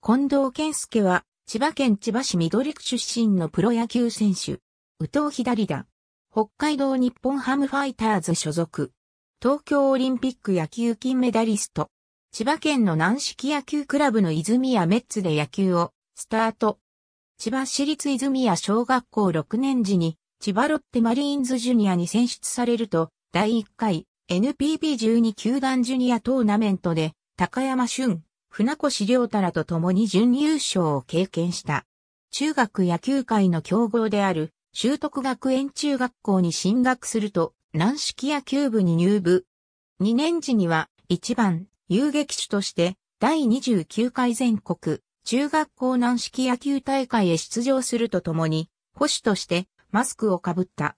近藤健介は、千葉県千葉市緑区出身のプロ野球選手。宇藤左だ。北海道日本ハムファイターズ所属。東京オリンピック野球金メダリスト。千葉県の軟式野球クラブの泉谷メッツで野球をスタート。千葉市立泉谷小学校6年時に千葉ロッテマリーンズジュニアに選出されると、第1回 NPB12 球団ジュニアトーナメントで高山俊、船越良太らと共に準優勝を経験した。中学野球界の強豪である、修徳学園中学校に進学すると、軟式野球部に入部。2年時には、1番、遊撃手として、第29回全国、中学校軟式野球大会へ出場するとともに、保守として、マスクをかぶった。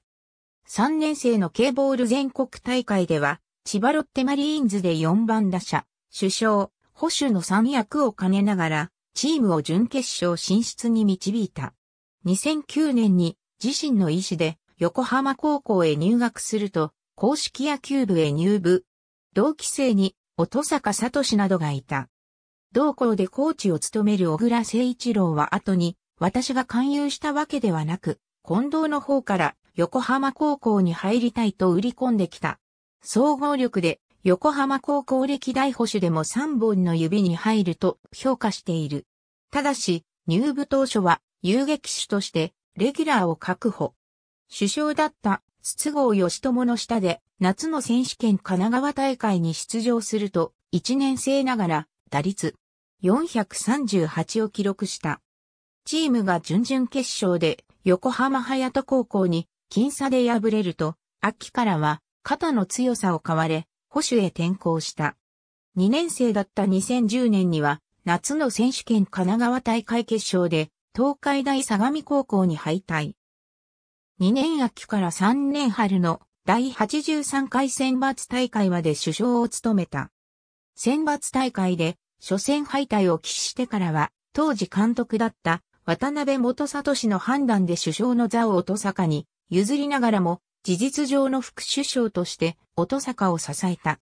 3年生の K ボール全国大会では、千葉ロッテマリーンズで4番打者、主将、保守の三役を兼ねながら、チームを準決勝進出に導いた。2009年に自身の意思で横浜高校へ入学すると、公式野球部へ入部。同期生に、音坂聡などがいた。同校でコーチを務める小倉誠一郎は後に、私が勧誘したわけではなく、近藤の方から横浜高校に入りたいと売り込んできた。総合力で横浜高校歴代保守でも3本の指に入ると評価している。ただし、入部当初は遊撃手としてレギュラーを確保。首相だった筒香義友の下で夏の選手権神奈川大会に出場すると1年生ながら打率438を記録した。チームが準々決勝で横浜隼人高校に僅差で敗れると、秋からは肩の強さを買われ、保守へ転向した。2年生だった2010年には、夏の選手権神奈川大会決勝で、東海大相模高校に敗退。2年秋から3年春の第83回選抜大会まで首相を務めた。選抜大会で初戦敗退を喫してからは、当時監督だった渡辺元里氏の判断で首相の座を落とさかに譲りながらも事実上の副首相として音坂を支えた。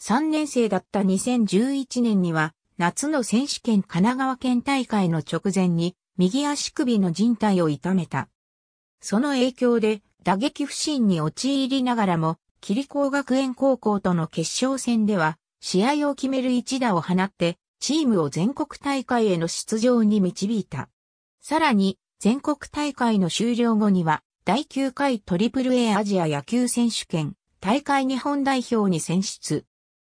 3年生だった2011年には、夏の選手権神奈川県大会の直前に、右足首の靭帯を痛めた。その影響で、打撃不振に陥りながらも、霧光学園高校との決勝戦では、試合を決める一打を放って、チームを全国大会への出場に導いた。さらに、全国大会の終了後には、第9回 AAA アジア野球選手権大会日本代表に選出。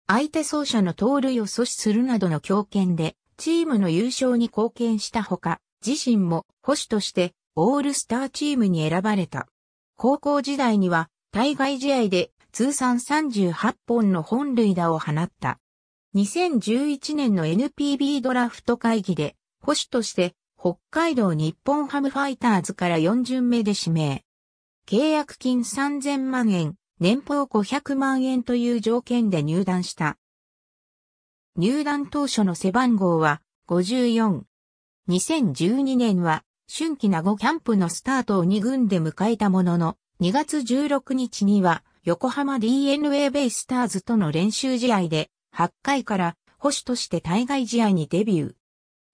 相手走者の盗塁を阻止するなどの強権で、チームの優勝に貢献したほか、自身も保守としてオールスターチームに選ばれた。高校時代には対外試合で通算38本の本塁打を放った。2011年の NPB ドラフト会議で保守として北海道日本ハムファイターズから4巡目で指名。契約金3000万円、年俸500万円という条件で入団した。入団当初の背番号は54。2012年は春季名護キャンプのスタートを2軍で迎えたものの、2月16日には横浜 DNA ベイスターズとの練習試合で8回から保守として対外試合にデビュー。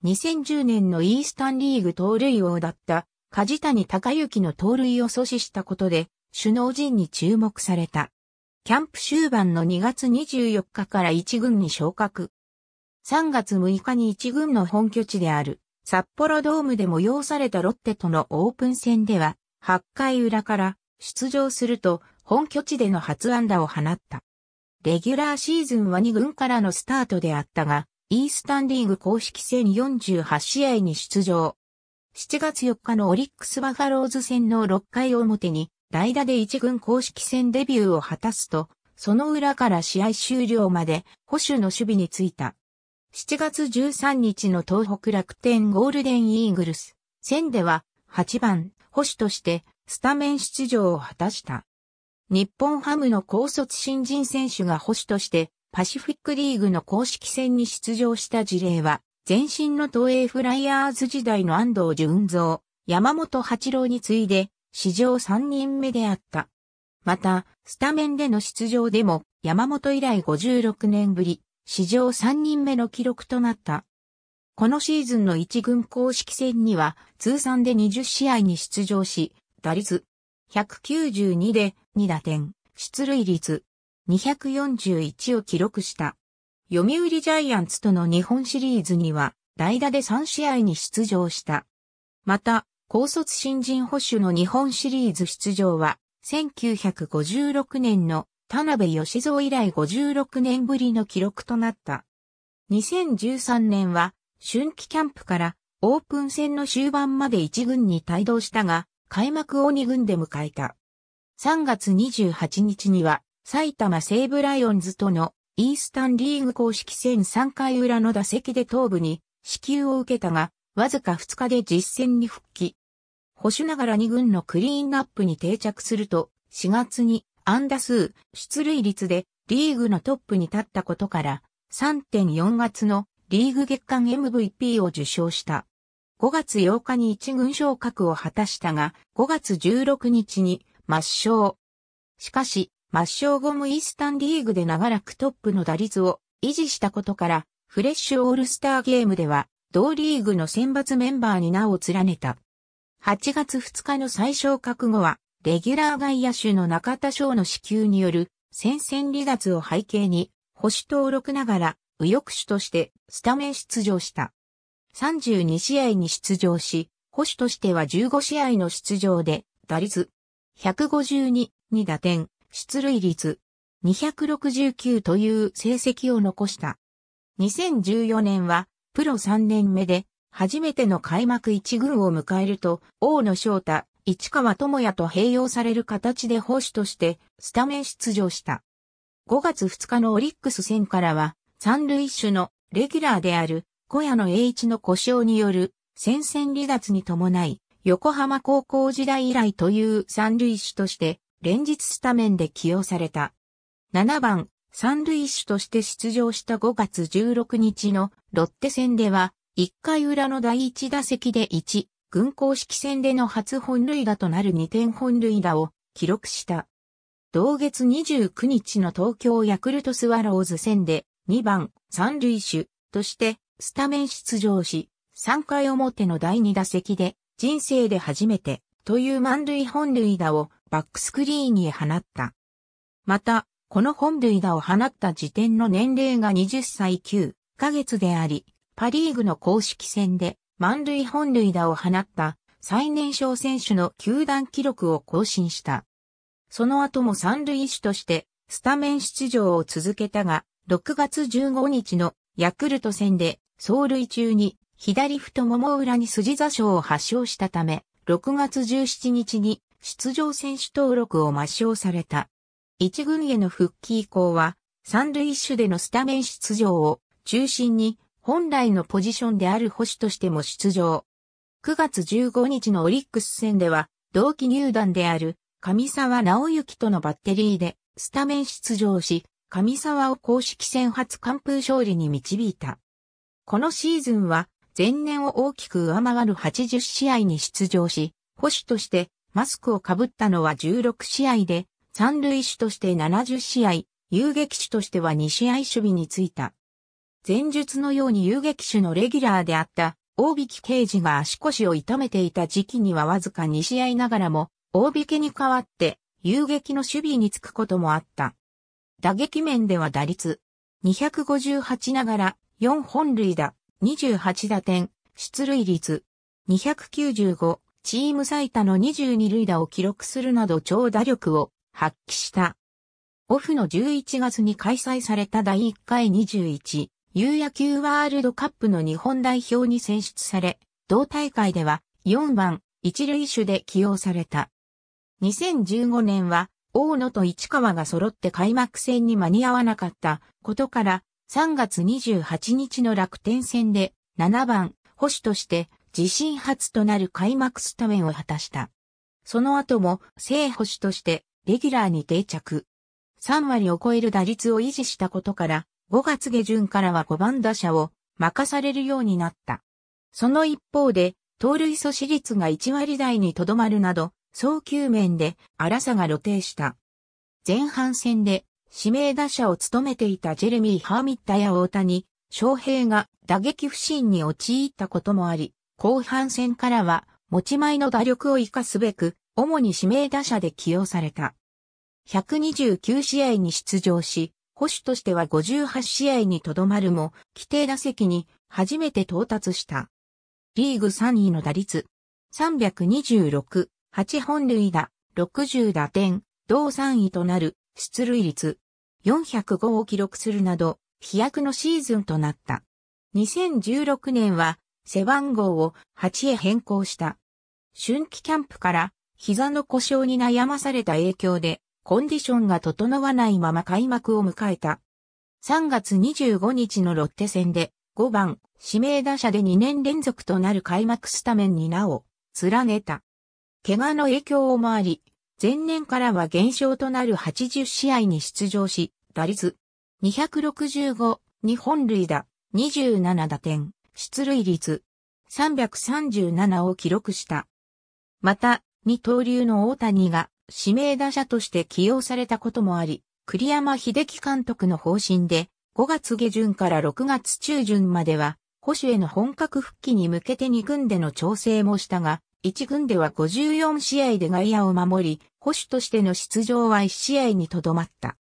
2010年のイースタンリーグ盗塁王だった梶谷隆之の盗塁を阻止したことで首脳陣に注目された。キャンプ終盤の2月24日から1軍に昇格。3月6日に1軍の本拠地である札幌ドームで催されたロッテとのオープン戦では8回裏から出場すると本拠地での初安打を放った。レギュラーシーズンは2軍からのスタートであったが、イースタンリーグ公式戦48試合に出場。7月4日のオリックスバファローズ戦の6回表に、代打で1軍公式戦デビューを果たすと、その裏から試合終了まで保守の守備についた。7月13日の東北楽天ゴールデンイーグルス戦では8番保守としてスタメン出場を果たした。日本ハムの高卒新人選手が保守としてパシフィックリーグの公式戦に出場した事例は、前身の東映フライヤーズ時代の安藤純三、山本八郎に次いで、史上3人目であった。また、スタメンでの出場でも、山本以来56年ぶり、史上3人目の記録となった。このシーズンの一軍公式戦には、通算で20試合に出場し、打率192で2打点、出塁率241を記録した。読売ジャイアンツとの日本シリーズには、代打で3試合に出場した。また、高卒新人保守の日本シリーズ出場は、1956年の田辺義蔵以来56年ぶりの記録となった。2013年は、春季キャンプからオープン戦の終盤まで1軍に帯同したが、開幕を2軍で迎えた。3月28日には、埼玉西武ライオンズとのイースタンリーグ公式戦3回裏の打席で頭部に支給を受けたが、わずか2日で実戦に復帰。保守ながら2軍のクリーンアップに定着すると、4月に安打数、出塁率でリーグのトップに立ったことから、3.4月のリーグ月間 MVP を受賞した。5月8日に1軍昇格を果たしたが、5月16日に抹消。しかし、抹消後もイースタンリーグで長らくトップの打率を維持したことから、フレッシュオールスターゲームでは、同リーグの選抜メンバーに名を連ねた。8月2日の最小覚悟は、レギュラー外野手の中田翔の支給による戦線離脱を背景に、保守登録ながら、右翼手としてスタメン出場した。32試合に出場し、保守としては15試合の出場で、打率152、2打点、出塁率269という成績を残した。2014年はプロ3年目で初めての開幕1軍を迎えると大野翔太、市川智也と併用される形で保守としてスタメン出場した。5月2日のオリックス戦からは三塁手のレギュラーである小屋野栄一の故障による戦線離脱に伴い横浜高校時代以来という三塁手として連日スタメンで起用された。7番、三塁手として出場した5月16日のロッテ戦では、1回裏の第1打席で1、軍公式戦での初本塁打となる2点本塁打を記録した。同月29日の東京ヤクルトスワローズ戦で2番三塁手としてスタメン出場し、3回表の第2打席で人生で初めてという満塁本塁打をバックスクリーンに放った。また、この本塁打を放った時点の年齢が20歳9ヶ月であり、パリーグの公式戦で満塁本塁打を放った最年少選手の球団記録を更新した。その後も三塁手としてスタメン出場を続けたが、6月15日のヤクルト戦で走塁中に左太もも裏に筋座傷を発症したため、6月17日に出場選手登録を抹消された。一軍への復帰以降は、三塁手でのスタメン出場を中心に、本来のポジションである保守としても出場。9月15日のオリックス戦では、同期入団である上沢直之とのバッテリーでスタメン出場し、上沢を公式戦初完封勝利に導いた。このシーズンは前年を大きく上回る80試合に出場し、保守としてマスクをかぶったのは16試合で、三塁手として70試合、遊撃手としては2試合守備についた。前述のように遊撃手のレギュラーであった大引刑事が足腰を痛めていた時期にはわずか2試合ながらも、大引に代わって遊撃の守備につくこともあった。打撃面では打率258ながら4本塁打、28打点、出塁率295、チーム最多の22塁打を記録するなど長打力を発揮した。オフの11月に開催された第1回21、U 野球ワールドカップの日本代表に選出され、同大会では4番、一塁手で起用された。2015年は、大野と市川が揃って開幕戦に間に合わなかったことから、3月28日の楽天戦で7番、保守として自身初となる開幕スタメンを果たした。その後も正捕手としてレギュラーに定着。3割を超える打率を維持したことから、5月下旬からは5番打者を任されるようになった。その一方で、盗塁阻止率が1割台にとどまるなど、早急面で荒さが露呈した。前半戦で指名打者を務めていたジェレミー・ハーミッタや大谷、翔平が打撃不振に陥ったこともあり、後半戦からは持ち前の打力を活かすべく、主に指名打者で起用された。129試合に出場し、保守としては58試合にとどまるも、規定打席に初めて到達した。リーグ3位の打率、326、8本塁打、60打点、同3位となる出塁率、405を記録するなど、飛躍のシーズンとなった。2016年は背番号を8へ変更した。春季キャンプから膝の故障に悩まされた影響でコンディションが整わないまま開幕を迎えた。3月25日のロッテ戦で5番指名打者で2年連続となる開幕スタメンに名を連ねた。怪我の影響をもあり、前年からは減少となる80試合に出場し、打率265、2本塁打、27打点、出塁率337を記録した。また、二刀流の大谷が指名打者として起用されたこともあり、栗山秀樹監督の方針で、5月下旬から6月中旬までは、保守への本格復帰に向けて2軍での調整もしたが、1軍では54試合で外野を守り、保守としての出場は1試合にとどまった。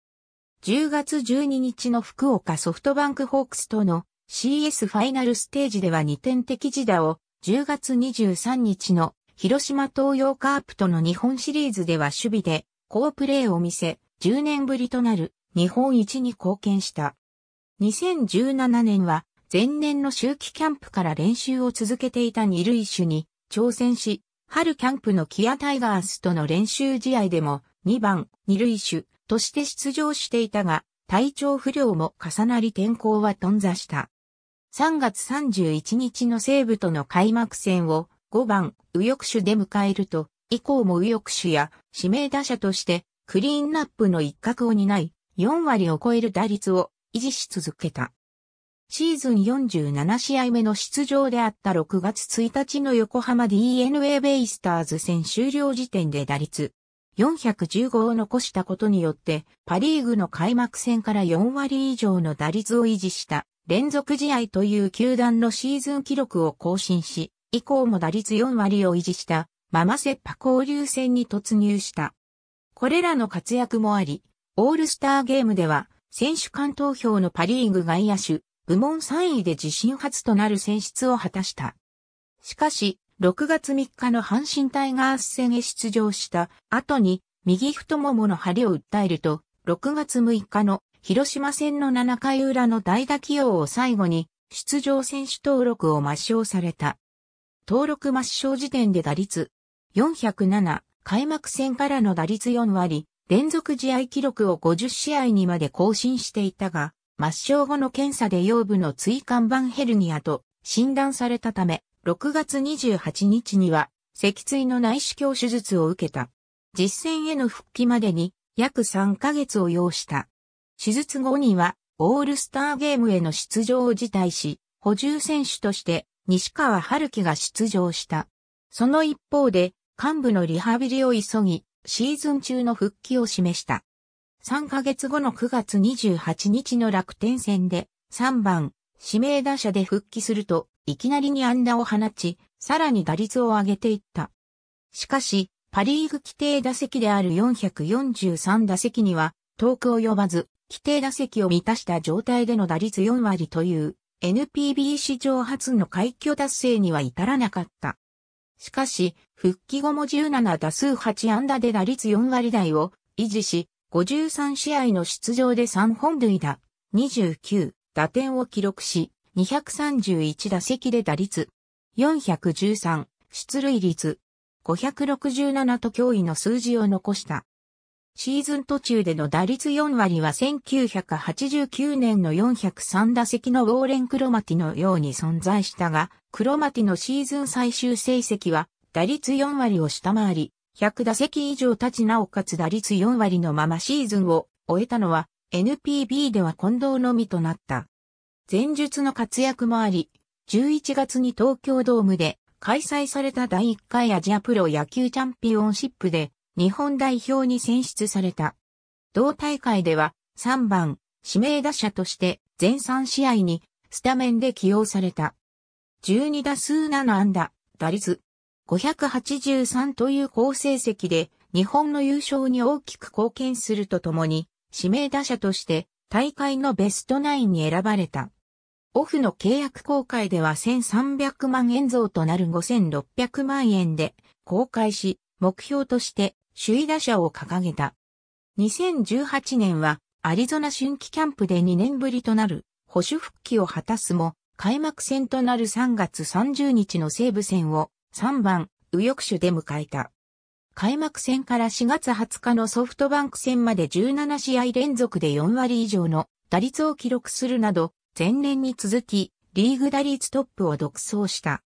10月12日の福岡ソフトバンクホークスとの CS ファイナルステージでは2点的自打を10月23日の広島東洋カープとの日本シリーズでは守備で好プレーを見せ10年ぶりとなる日本一に貢献した。2017年は前年の秋季キャンプから練習を続けていた二塁手に挑戦し、春キャンプのキアタイガースとの練習試合でも2番二塁手として出場していたが、体調不良も重なり天候は頓挫した。3月31日の西武との開幕戦を5番右翼手で迎えると、以降も右翼手や指名打者としてクリーンナップの一角を担い、4割を超える打率を維持し続けた。シーズン47試合目の出場であった6月1日の横浜 DNA ベイスターズ戦終了時点で打率415を残したことによってパリーグの開幕戦から4割以上の打率を維持した連続試合という球団のシーズン記録を更新し、以降も打率4割を維持したママセッパ交流戦に突入した。これらの活躍もあり、オールスターゲームでは選手間投票のパリーグ外野手部門3位で自身初となる選出を果たした。しかし、6月3日の阪神タイガース戦へ出場した後に右太ももの張りを訴えると、6月6日の広島戦の7回裏の代打起用を最後に、出場選手登録を抹消された。登録抹消時点で打率407、開幕戦からの打率4割、連続試合記録を50試合にまで更新していたが、抹消後の検査で腰部の椎間板ヘルニアと診断されたため、6月28日には、脊椎の内視鏡手術を受けた。実戦への復帰までに約3ヶ月を要した。手術後には、オールスターゲームへの出場を辞退し、補充選手として西川春樹が出場した。その一方で、幹部のリハビリを急ぎ、シーズン中の復帰を示した。3ヶ月後の9月28日の楽天戦で、3番、指名打者で復帰すると、いきなりに安打を放ち、さらに打率を上げていった。しかし、パリーグ規定打席である443打席には、遠く及ばず、規定打席を満たした状態での打率4割という NPB 史上初の快挙達成には至らなかった。しかし、復帰後も17打数8安打で打率4割台を維持し、53試合の出場で3本塁打、29打点を記録し、231打席で打率、413出塁率、567と驚異の数字を残した。シーズン途中での打率4割は1989年の403打席のウォーレン・クロマティのように存在したが、クロマティのシーズン最終成績は打率4割を下回り、100打席以上立ちなおかつ打率4割のままシーズンを終えたのは NPB では近藤のみとなった。前述の活躍もあり、11月に東京ドームで開催された第1回アジアプロ野球チャンピオンシップで日本代表に選出された。同大会では3番指名打者として全3試合にスタメンで起用された。12打数7安打、打率583という好成績で日本の優勝に大きく貢献するとともに指名打者として大会のベストナインに選ばれた。オフの契約公開では1300万円増となる5600万円で公開し、目標として首位打者を掲げた。2018年はアリゾナ春季キャンプで2年ぶりとなる保守復帰を果たすも、開幕戦となる3月30日の西武戦を3番右翼手で迎えた。開幕戦から4月20日のソフトバンク戦まで17試合連続で4割以上の打率を記録するなど、前年に続きリーグ打率トップを独走した。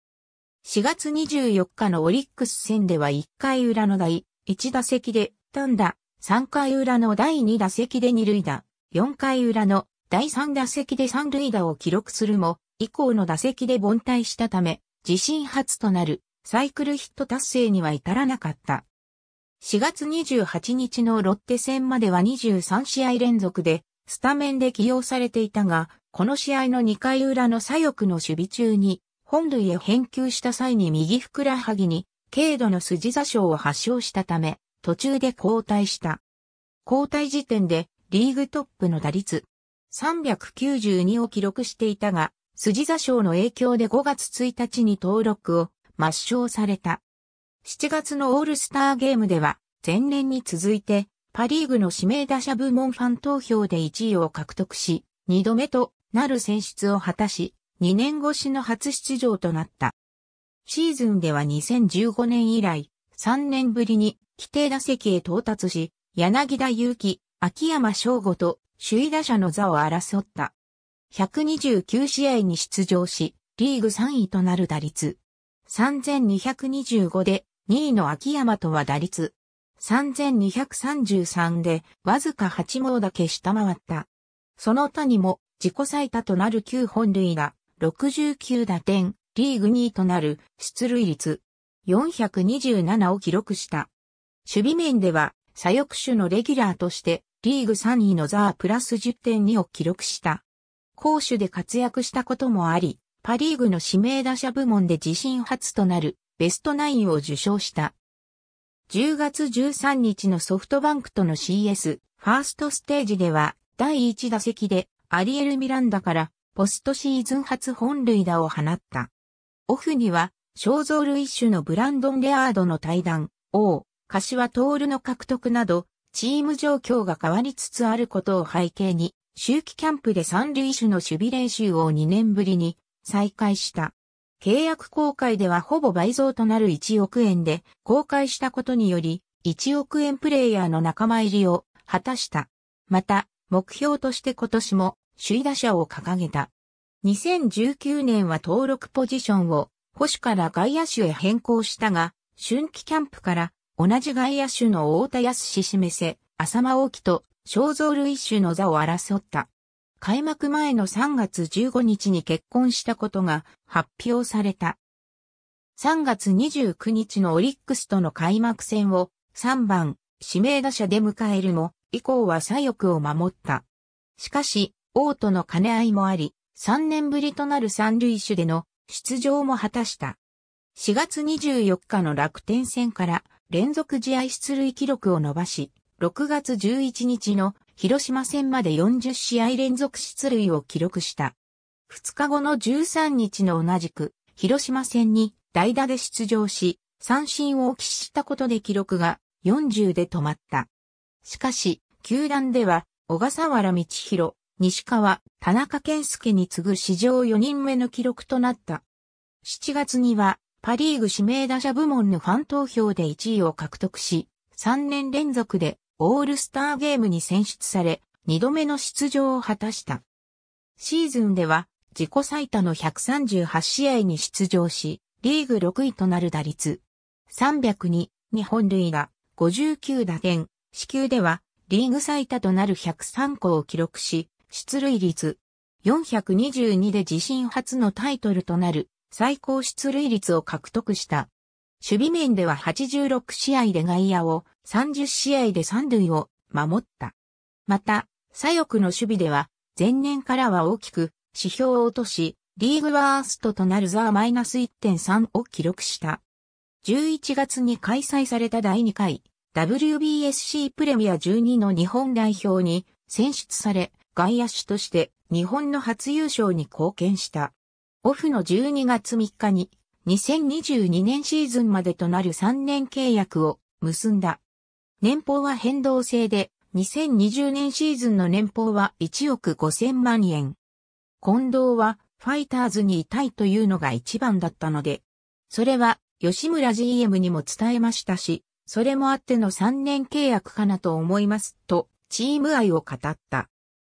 4月24日のオリックス戦では1回裏の台。1打席で単打、3回裏の第2打席で二塁打、4回裏の第3打席で三塁打を記録するも、以降の打席で凡退したため、自身初となるサイクルヒット達成には至らなかった。4月28日のロッテ戦までは23試合連続でスタメンで起用されていたが、この試合の2回裏の左翼の守備中に、本塁へ返球した際に右ふくらはぎに軽度の筋座症を発症したため、途中で交代した。交代時点でリーグトップの打率392を記録していたが、筋座症の影響で5月1日に登録を抹消された。7月のオールスターゲームでは、前年に続いて、パリーグの指名打者部門ファン投票で1位を獲得し、2度目となる選出を果たし、2年越しの初出場となった。シーズンでは2015年以来、3年ぶりに規定打席へ到達し、柳田祐希、秋山翔吾と首位打者の座を争った。129試合に出場し、リーグ3位となる打率。3225で2位の秋山とは打率。3233でわずか8毛だけ下回った。その他にも自己最多となる9本塁打、69打点、リーグ2位となる出塁率427を記録した。守備面では左翼手のレギュラーとしてリーグ3位のザープラス10.2を記録した。攻守で活躍したこともあり、パリーグの指名打者部門で自身初となるベストナインを受賞した。10月13日のソフトバンクとの CS ファーストステージでは第1打席でアリエル・ミランダからポストシーズン初本塁打を放った。オフには、肖像類種のブランドン・レアードの対談、王、柏徹の獲得など、チーム状況が変わりつつあることを背景に、周期キャンプで三塁手の守備練習を2年ぶりに再開した。契約公開ではほぼ倍増となる1億円で公開したことにより、1億円プレイヤーの仲間入りを果たした。また、目標として今年も首位打者を掲げた。2019年は登録ポジションを保守から外野手へ変更したが、春季キャンプから同じ外野手の大田康史示せ、浅間沖と肖像類種の座を争った。開幕前の3月15日に結婚したことが発表された。3月29日のオリックスとの開幕戦を3番指名打者で迎えるも、以降は左翼を守った。しかし、王との兼ね合いもあり、3年ぶりとなる三塁手での出場も果たした。4月24日の楽天戦から連続試合出塁記録を伸ばし、6月11日の広島戦まで40試合連続出塁を記録した。2日後の13日の同じく、広島戦に代打で出場し、三振を喫したことで記録が40で止まった。しかし、球団では小笠原道弘、西川、田中健介に次ぐ史上4人目の記録となった。7月には、パリーグ指名打者部門のファン投票で1位を獲得し、3年連続でオールスターゲームに選出され、2度目の出場を果たした。シーズンでは、自己最多の138試合に出場し、リーグ6位となる打率。302、日本塁打、59打点、支給では、リーグ最多となる103個を記録し、出塁率422で自身初のタイトルとなる最高出塁率を獲得した。守備面では86試合で外野を、30試合で三塁を守った。また、左翼の守備では、前年からは大きく指標を落とし、リーグワーストとなるザーマイナス1.3を記録した。11月に開催された第2回 WBSC プレミア12の日本代表に選出され、外野手として日本の初優勝に貢献した。オフの12月3日に2022年シーズンまでとなる3年契約を結んだ。年俸は変動制で2020年シーズンの年俸は1億5000万円。近藤はファイターズにいたいというのが一番だったので、それは吉村 GM にも伝えましたし、それもあっての3年契約かなと思いますと、チーム愛を語った。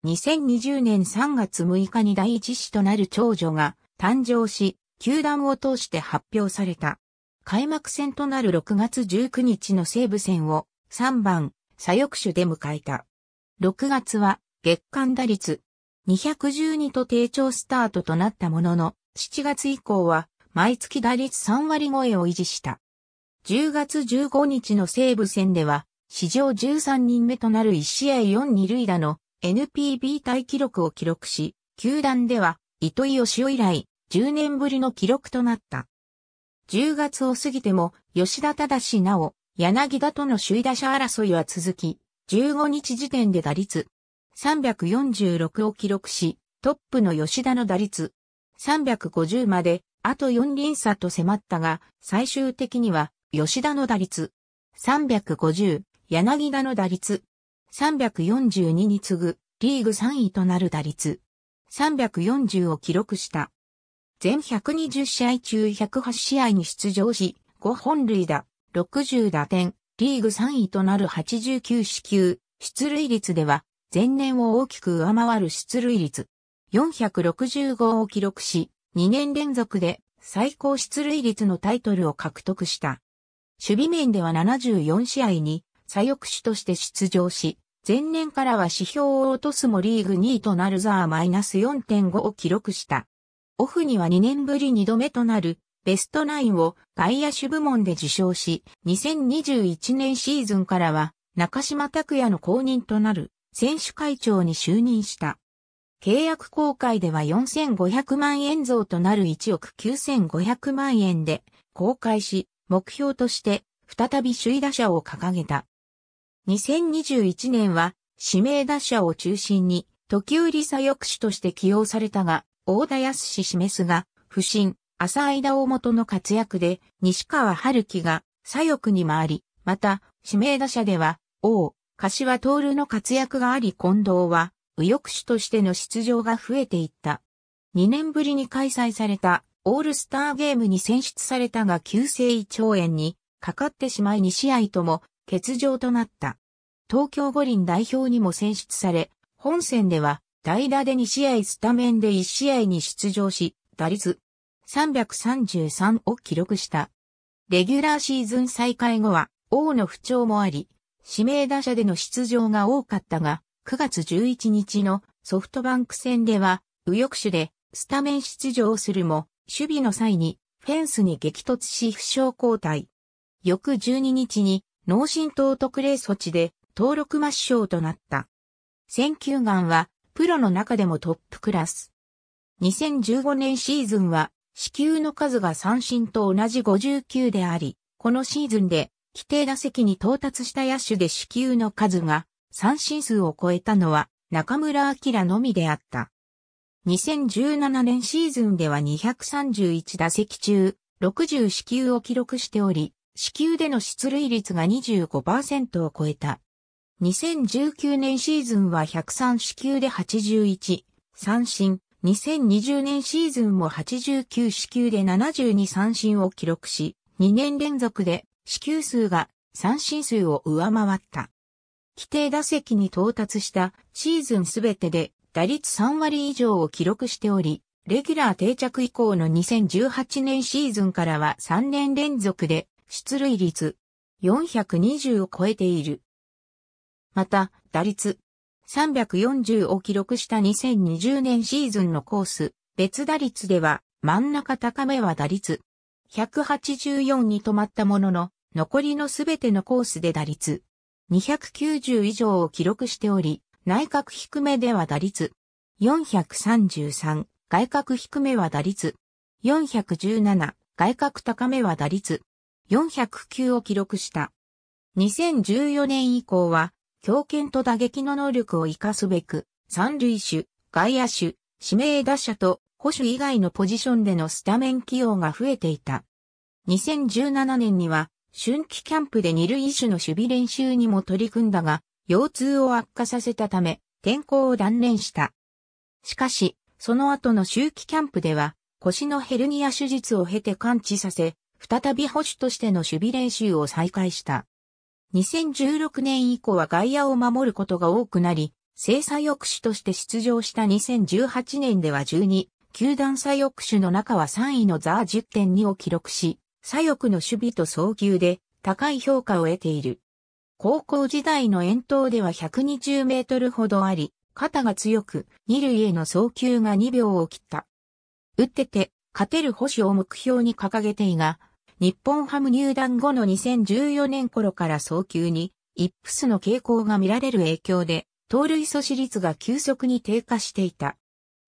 2020年3月6日に第一子となる長女が誕生し、球団を通して発表された。開幕戦となる6月19日の西武戦を3番左翼手で迎えた。6月は月間打率212と低調スタートとなったものの、7月以降は毎月打率3割超えを維持した。10月15日の西武戦では、史上13人目となる1試合4 2塁打の NPB 大記録を記録し、球団では糸井義雄以来10年ぶりの記録となった。10月を過ぎても吉田正なお、柳田との首位打者争いは続き、15日時点で打率346を記録し、トップの吉田の打率350まであと4輪差と迫ったが、最終的には吉田の打率350、柳田の打率342に次ぐリーグ3位となる打率340を記録した。全120試合中108試合に出場し、5本塁打、60打点、リーグ3位となる89四球、出塁率では、前年を大きく上回る出塁率、465を記録し、2年連続で最高出塁率のタイトルを獲得した。守備面では74試合に左翼手として出場し、前年からは指標を落とすもリーグ2位となるザーマイナス4.5を記録した。オフには2年ぶり2度目となるベストナインを外野手部門で受賞し、2021年シーズンからは中島拓也の公認となる選手会長に就任した。契約公開では4500万円増となる1億9500万円で公開し、目標として再び首位打者を掲げた。2021年は指名打者を中心に、時売左翼手として起用されたが、大田康史示すが、不審、浅井田大元の活躍で、西川春樹が左翼に回り、また、指名打者では、王、柏徹の活躍があり近藤は、右翼手としての出場が増えていった。2年ぶりに開催されたオールスターゲームに選出されたが急性胃腸炎にかかってしまい2試合とも欠場となった。東京五輪代表にも選出され、本戦では代打で2試合スタメンで1試合に出場し、打率333を記録した。レギュラーシーズン再開後は、王の不調もあり、指名打者での出場が多かったが、9月11日のソフトバンク戦では、右翼手でスタメン出場するも、守備の際にフェンスに激突し負傷交代。翌12日に脳震盪特例措置で登録抹消となった。選球眼はプロの中でもトップクラス。2015年シーズンは死球の数が三振と同じ59であり、このシーズンで規定打席に到達した野手で死球の数が三振数を超えたのは中村明のみであった。2017年シーズンでは231打席中、6死球を記録しており、死球での出塁率が25%を超えた。2019年シーズンは103死球で81、三振。2020年シーズンも89死球で72三振を記録し、2年連続で死球数が三振数を上回った。規定打席に到達したシーズンすべてで打率3割以上を記録しており、レギュラー定着以降の2018年シーズンからは3年連続で出塁率420を超えている。また、打率340を記録した2020年シーズンのコース、別打率では真ん中高めは打率184に止まったものの、残りのすべてのコースで打率290以上を記録しており、内角低めでは打率433、外角低めは打率417、外角高めは打率409を記録した。2014年以降は、強肩と打撃の能力を活かすべく、三塁手、外野手、指名打者と保守以外のポジションでのスタメン起用が増えていた。2017年には、春季キャンプで二塁手の守備練習にも取り組んだが、腰痛を悪化させたため、転校を断念した。しかし、その後の秋季キャンプでは、腰のヘルニア手術を経て完治させ、再び保守としての守備練習を再開した。2016年以降は外野を守ることが多くなり、制作抑手として出場した2018年では12、球団左翼手の中は3位のザー10.2を記録し、左翼の守備と送球で高い評価を得ている。高校時代の遠投では120メートルほどあり、肩が強く、二塁への送球が2秒を切った。打ってて、勝てる保守を目標に掲げていが、日本ハム入団後の2014年頃から早急に、イップスの傾向が見られる影響で、盗塁阻止率が急速に低下していた。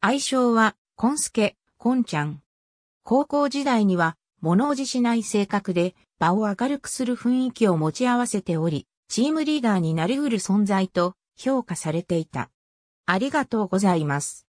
愛称は、コンスケ、コンちゃん。高校時代には、物おじしない性格で、場を明るくする雰囲気を持ち合わせており、チームリーダーになりうる存在と評価されていた。ありがとうございます。